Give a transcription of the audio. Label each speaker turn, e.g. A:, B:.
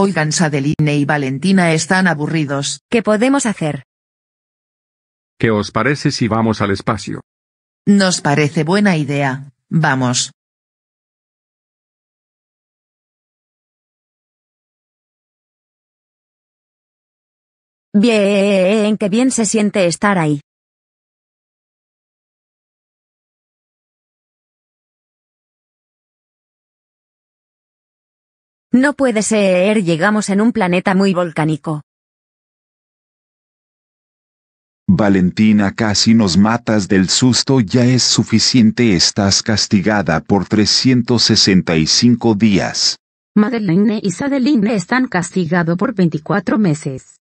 A: Oigan Sadeline y Valentina están aburridos. ¿Qué podemos hacer?
B: ¿Qué os parece si vamos al espacio?
C: Nos parece buena idea. Vamos. Bien, qué bien se siente estar ahí. No puede ser, llegamos en un planeta muy volcánico.
D: Valentina, casi nos matas del susto, ya es suficiente, estás castigada por 365 días.
C: Madeleine y Sadeline están castigados por 24 meses.